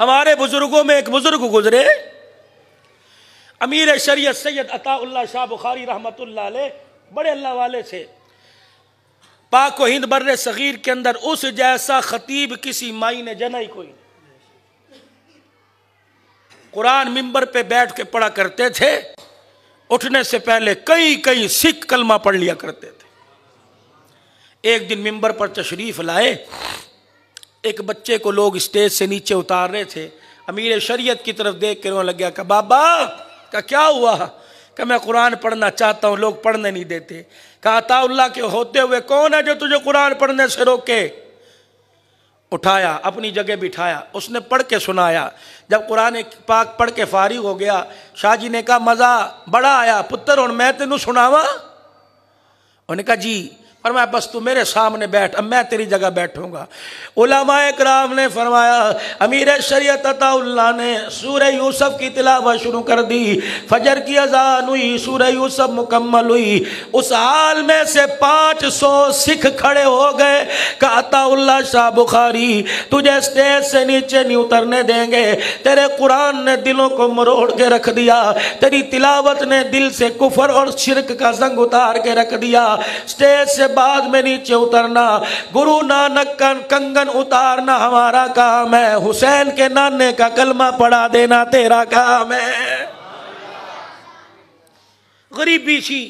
हमारे बुजुर्गों में एक बुजुर्ग गुजरे अमीर शरीयत सैयद अताउल्ला शाह बुखारी रहमत बड़े अल्लाह वाले थे पाक हिंद बर्र सगीर के अंदर उस जैसा खतीब किसी माई ने जना ही कोई कुरान मिंबर पे बैठ के पढ़ा करते थे उठने से पहले कई कई सिख कलमा पढ़ लिया करते थे एक दिन मिंबर पर तशरीफ लाए एक बच्चे को लोग स्टेज से नीचे उतार रहे थे अमीर शरीयत की तरफ देख कर रोने लग गया कहा बाबा का क्या हुआ का मैं कुरान पढ़ना चाहता हूँ लोग पढ़ने नहीं देते कहा अताउल्ला के होते हुए कौन है जो तुझे कुरान पढ़ने से रोके उठाया अपनी जगह बिठाया उसने पढ़ के सुनाया जब कुरान पाक पढ़ के फारिग हो गया शाहजी ने कहा मज़ा बड़ा आया पुत्र और मैं तेन सुनावा उन्हें कहा जी फरमाया बस तू मेरे सामने बैठ अब मैं तेरी जगह बैठूंगा उलामा कराम ने फरमाया अमीर शरीत अताउल्ला ने सूर्य यूसफ की तिलावत शुरू कर दी फजर की अजान हुई सूर्य यूसफ मुकम्मल हुई उस हाल में से पाँच सौ सिख खड़े हो गए का अताउल्ला शाह बुखारी तुझे स्टेज से नीचे नहीं उतरने देंगे तेरे कुरान ने दिलों को मरोड़ के रख दिया तेरी तिलावत ने दिल से कुफर और शिरक का जंग उतार के रख दिया स्टेज से बाद में नीचे उतरना गुरु नानक का कंगन उतारना हमारा काम है हुसैन के नाने का कलमा पढ़ा देना तेरा काम है गरीबी सी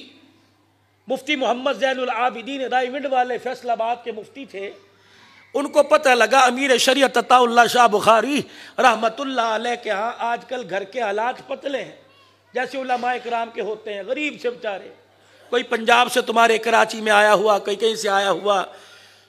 मुफ्ती मोहम्मद जैनुल आबिदीन रायविंड वाले फैसलाबाद के मुफ्ती थे उनको पता लगा अमीर शरीय तताउल्ला शाह बुखारी रहमतुल्ला अलैह के यहाँ आजकल घर के हालात पतले हैं जैसे उलमा कराम के होते हैं गरीब से बेचारे कोई पंजाब से तुम्हारे कराची में आया हुआ कहीं कहीं से आया हुआ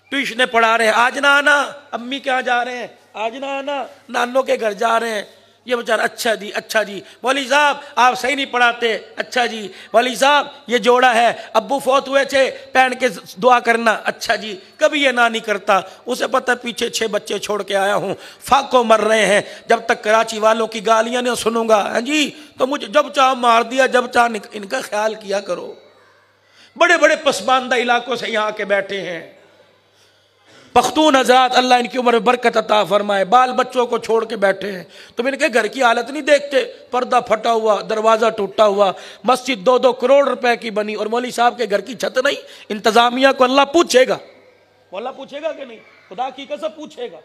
ट्यूशने पढ़ा रहे हैं आज ना आना अम्मी कहाँ जा रहे हैं आज ना आना नानों के घर जा रहे हैं ये बेचारा अच्छा जी अच्छा जी बोली साहब आप सही नहीं पढ़ाते अच्छा जी बोली साहब ये जोड़ा है अब्बू फौत हुए थे पहन के दुआ करना अच्छा जी कभी ये ना नहीं करता उसे पता पीछे छह बच्चे छोड़ के आया हूँ फाको मर रहे हैं जब तक कराची वालों की गालियाँ नहीं सुनूंगा हाँ जी तो मुझे जब चाह मार दिया जब चाह इनका ख्याल किया करो बड़े बड़े पसमानदा इलाकों से यहाँ आके बैठे हैं पख्तून हजरात अल्लाह इनकी उम्र में बरकत अता फरमाए बाल बच्चों को छोड़ के बैठे हैं तुम इनके घर की हालत नहीं देखते पर्दा फटा हुआ दरवाज़ा टूटा हुआ मस्जिद दो दो करोड़ रुपए की बनी और मौली साहब के घर की छत नहीं इंतज़ामिया को अल्लाह पूछेगा अल्लाह पूछेगा कि नहीं खुदा की कसम पूछेगा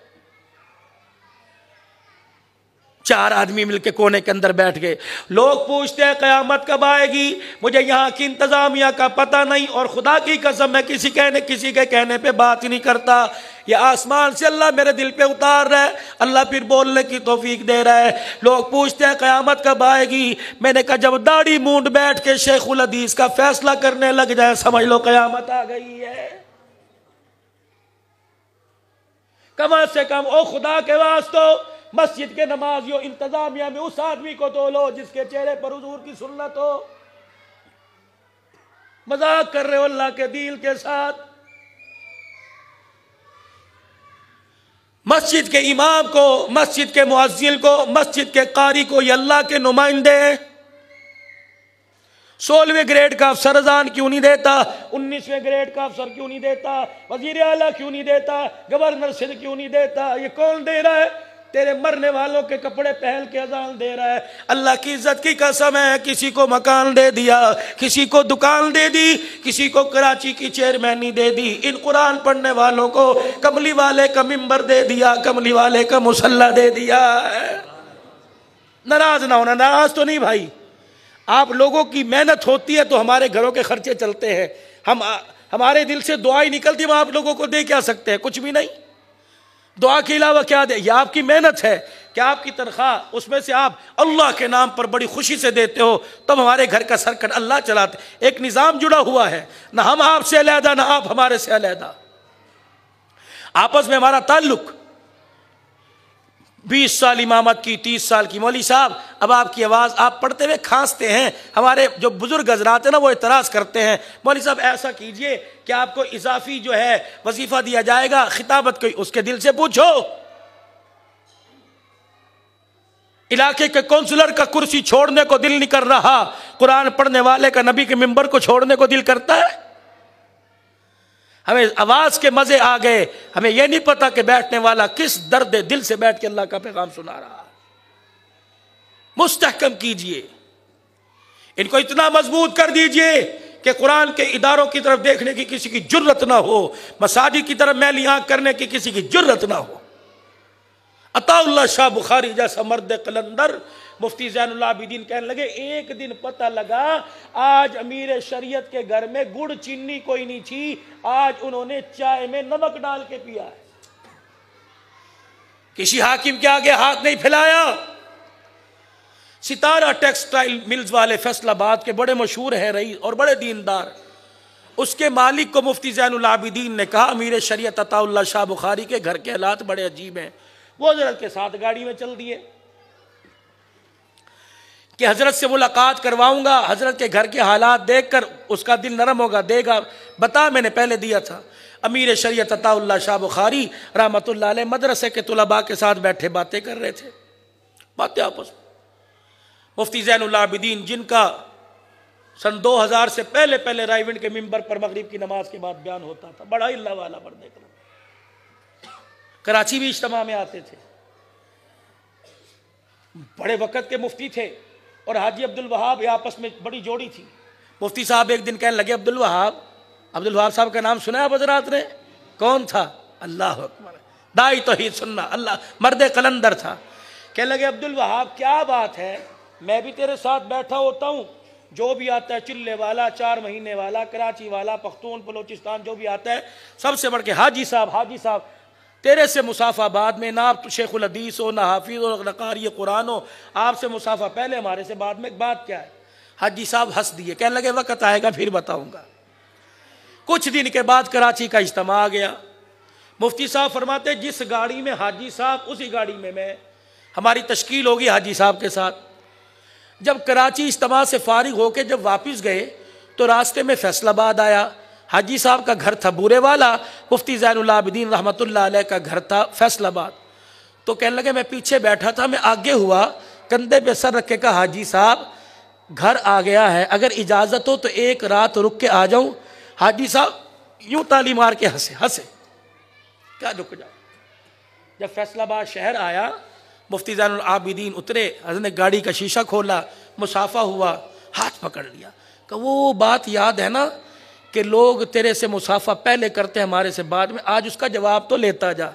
चार आदमी मिलके कोने के अंदर बैठ गए लोग पूछते हैं क़यामत कब आएगी मुझे यहाँ की इंतज़ामिया का पता नहीं और खुदा की कसम मैं किसी कहने किसी के कहने पे बात ही नहीं करता ये आसमान से अल्लाह मेरे दिल पे उतार रहा है अल्लाह फिर बोलने की तोफीक दे रहा है लोग पूछते हैं क़यामत कब आएगी मैंने कहा जब दाढ़ी मूंड बैठ के शेखुल हदीस का फैसला करने लग जाए समझ लो क़यामत आ गई है कम से कम ओ खुदा के वास्तव मस्जिद के नमाजियों इंतजामिया में उस आदमी को तो लो जिसके चेहरे पर हजूर की सुन्नत हो मजाक कर रहे हो अल्लाह के दिल के साथ मस्जिद के इमाम को मस्जिद के मुआजिल को मस्जिद के कारी को ये अल्लाह के नुमाइंदे हैं सोलहवें ग्रेड का अफसर अजान क्यों नहीं देता उन्नीसवें ग्रेड का अफसर क्यों नहीं देता वजीर आला क्यों नहीं देता गवर्नर सिर क्यों नहीं देता ये कौन दे रहा है तेरे मरने वालों के कपड़े पहन के अजान दे रहा है अल्लाह की इज्जत की कसम है किसी को मकान दे दिया किसी को दुकान दे दी किसी को कराची की चेयरमैनी दे दी इन कुरान पढ़ने वालों को कमली वाले का मिम्बर दे दिया कमली वाले का मुसल्ला दे दिया नाराज ना होना नाराज तो नहीं भाई आप लोगों की मेहनत होती है तो हमारे घरों के खर्चे चलते हैं हम हमारे दिल से दुआई निकलती हम आप लोगों को दे क्या सकते हैं कुछ भी नहीं दुआ के अलावा क्या दे ये आपकी मेहनत है क्या आपकी तनख्वाह उसमें से आप अल्लाह के नाम पर बड़ी खुशी से देते हो तब हमारे घर का सरकट अल्लाह चलाते एक निज़ाम जुड़ा हुआ है ना हम आपसे अलहदा ना आप हमारे से अलहदा आपस में हमारा ताल्लुक़ बीस साल इमामत की तीस साल की मौली साहब अब आपकी आवाज़ आप पढ़ते हुए खांसते हैं हमारे जो बुज़ुर्ग हजरात हैं ना वो एतराज़ करते हैं मौली साहब ऐसा कीजिए कि आपको इजाफी जो है वजीफ़ा दिया जाएगा खिताबत कोई उसके दिल से पूछो इलाके के कौंसलर का कुर्सी छोड़ने को दिल नहीं कर रहा कुरान पढ़ने वाले का नबी के मेंबर को छोड़ने को दिल करता है हमें आवाज़ के मज़े आ गए हमें यह नहीं पता कि बैठने वाला किस दर्द दिल से बैठ के अल्लाह का पैगाम सुना रहा मुस्तकम कीजिए इनको इतना मजबूत कर दीजिए कि कुरान के इदारों की तरफ देखने की किसी की जरूरत ना हो मसाजिद की तरफ मैली आँख करने की किसी की जरूरत ना हो अताउल्ला शाह बुखारी जैसा मर्द कलंदर मुफ्ती जैनदीन कहने लगे एक दिन पता लगा आज अमीर शरीयत के घर में गुड़ चीनी कोई नहीं थी आज उन्होंने चाय में नमक डाल के पिया है किसी हाकिम के आगे हाथ नहीं फैलाया सितारा टेक्सटाइल मिल्स वाले फैसलाबाद के बड़े मशहूर हैं रही और बड़े दीनदार उसके मालिक को मुफ्ती जैनदीन ने कहा अमीर शरीय अताउल्ला शाह बुखारी के घर के हालात बड़े अजीब हैं वो हजरत के साथ गाड़ी में चल दिए कि हज़रत से मुलाकात करवाऊंगा हज़रत के घर के हालात देख कर उसका दिल नरम होगा देगा बता मैंने पहले दिया था अमीर शरीत अताउल्ला शाह बुखारी रहमत मदरसे के तलबा के साथ बैठे बातें कर रहे थे बातें आपस में मुफ्ती जैनलाबिदीन जिनका सन 2000 से पहले पहले रायविंड के मिंबर पर मगरिब की नमाज के बाद बयान होता था बड़ा अल्लाह वाला पर देख कराची भी इज्तम में आते थे बड़े वक़्त के मुफ्ती थे और हाजी अब्दुल वहाब ये आपस में बड़ी जोड़ी थी मुफ्ती साहब एक दिन कहने लगे अब्दुल वहाब अब्दुल वहाब साहब का नाम सुना है ने कौन था अल्लाह दाई तो ही सुनना अल्लाह मर्द कलंदर था कहने लगे अब्दुल वहाब क्या बात है मैं भी तेरे साथ बैठा होता हूँ जो भी आता है चिल्ले वाला चार महीने वाला कराची वाला पख्तून बलोचिस्तान जो भी आता है सबसे बढ़ के हाजी साहब हाजी साहब तेरे से मुसाफा बाद में ना आप उदीस हो ना हाफिज हो ना कारी कुरान हो आपसे मुसाफा पहले हमारे से बाद में बात क्या है हाजी साहब हंस दिए कहने लगे वक्त आएगा फिर बताऊँगा कुछ दिन के बाद कराची का इज्तम आ गया मुफ्ती साहब फरमाते जिस गाड़ी में हाजी साहब उसी गाड़ी में मैं हमारी तश्कील होगी हाजी साहब के साथ जब कराची इज्तम से फारिग होकर जब वापस गए तो रास्ते में फैसलाबाद आया हाजी साहब का घर था बूरे वाला मुफ्ती जैनदीन रहमत का घर था फैसलाबाद तो कहने लगे मैं पीछे बैठा था मैं आगे हुआ कंधे पे सर रखे का हाजी साहब घर आ गया है अगर इजाज़त हो तो एक रात रुक के आ जाऊँ हाजी साहब यूँ ताली मार के हंसे हंसे क्या रुक जाओ जब फैसलाबाद शहर आया मुफ्ती जैनदीन उतरे हजर ने गाड़ी का शीशा खोला मुसाफा हुआ हाथ पकड़ लिया का वो बात याद है ना कि लोग तेरे से मुसाफा पहले करते हैं हमारे से बाद में आज उसका जवाब तो लेता जा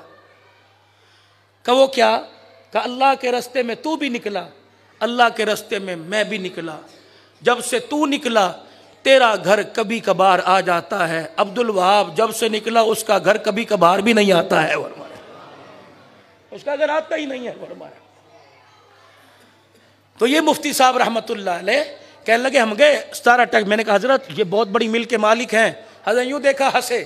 वो क्या का अल्लाह के रस्ते में तू भी निकला अल्लाह के रस्ते में मैं भी निकला जब से तू निकला तेरा घर कभी कभार आ जाता है अब्दुल वहाब जब से निकला उसका घर कभी कभार भी नहीं आता है वर्मा उसका घर आता ही नहीं है वर्मा तो ये मुफ्ती साहब रहमतुल्लाह कहने लगे हम गए सतारा टक मैंने कहा हजरत ये बहुत बड़ी मिल के मालिक हैं हजरत यूं देखा हंसे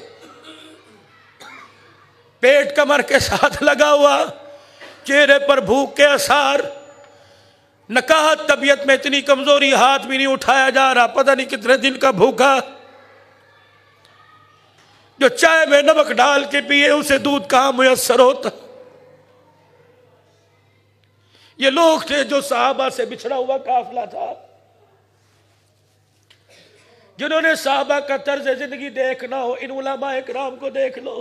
पेट कमर के साथ लगा हुआ चेहरे पर भूख के आसार नकाहत तबीयत में इतनी कमजोरी हाथ भी नहीं उठाया जा रहा पता नहीं कितने दिन का भूखा जो चाय में नमक डाल के पिए उसे दूध कहाँ मुयसर होता ये लोग थे जो साहबा से बिछड़ा हुआ काफला था जिन्होंने साहबा का तर्ज जिंदगी देखना हो इन उलामा इकराम को देख लो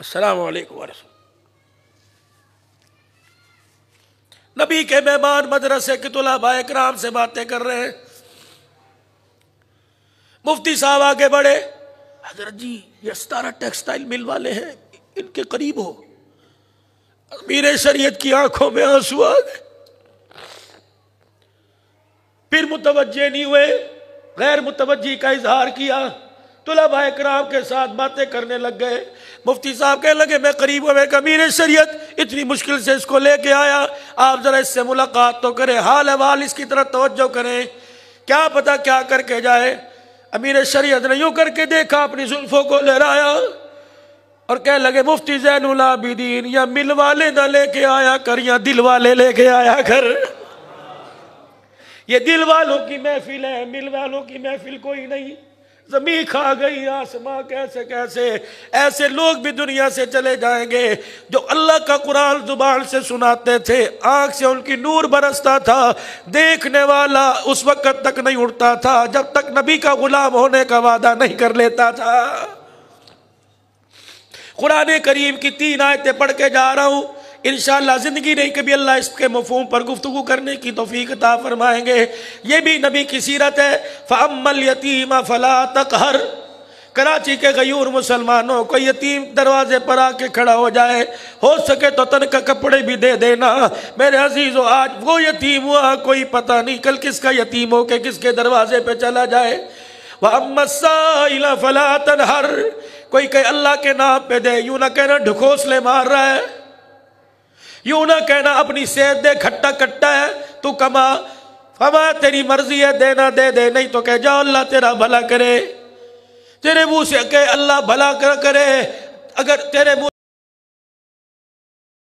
असलकुम नबी के मेहमान मदरसे के तुलाबा इकराम से बातें कर रहे हैं मुफ्ती साहब आगे बढ़े हजरत जी ये सतारा टेक्सटाइल मिल वाले हैं इनके करीब हो मेरे शरीयत की आंखों में आंसू आ गए मुतवजे नहीं हुए गैर मुतवजी का इजहार किया तुला भाई कराम के साथ बातें करने लग गए मुफ्ती साहब कहने लगे मैं करीब हूँ कमीर शरीयत इतनी मुश्किल से इसको लेके आया आप ज़रा इससे मुलाकात तो करें हाल अवाल इसकी तरह तोज्जो करें क्या पता क्या करके जाए अमीर शरीयत ने यूँ करके देखा अपनी जुल्फों को लहराया और कह लगे मुफ्ती जैन उलाबिदीन या मिल वाले ना लेके आया कर या दिल वाले लेके आया कर ये दिल वालों की महफिल है मिल वालों की महफिल कोई नहीं जमी खा गई आसमां कैसे कैसे ऐसे लोग भी दुनिया से चले जाएंगे जो अल्लाह का कुरान जुबान से सुनाते थे आँख से उनकी नूर बरसता था देखने वाला उस वक्त तक नहीं उठता था जब तक नबी का गुलाम होने का वादा नहीं कर लेता था कुरान करीम की तीन आयतें पढ़ के जा रहा हूँ इन ज़िंदगी नहीं कभी अल्लाह इसके मफहम पर गुफ्तु करने की तोफ़ी ता फरमाएंगे ये भी नबी की सीरत है फ़मल यतीम फ़ला हर कराची के गयूर मुसलमानों को यतीम दरवाजे पर आके खड़ा हो जाए हो सके तो तन का कपड़े भी दे देना मेरे अजीज आज वो यतीम हुआ कोई पता नहीं कल किसका यतीम हो के किसके दरवाजे पे चला जाए वह फला हर कोई कहे अल्लाह के नाम पे दे यू ना कहना ढकोसले मार रहा है यू ना कहना अपनी सेहत दे खट्टा कट्टा है तू कमा फमा तेरी मर्जी है देना दे दे नहीं तो कह जाओ अल्लाह तेरा भला करे तेरे मुंह से कह अल्लाह भला करे अगर तेरे मुंह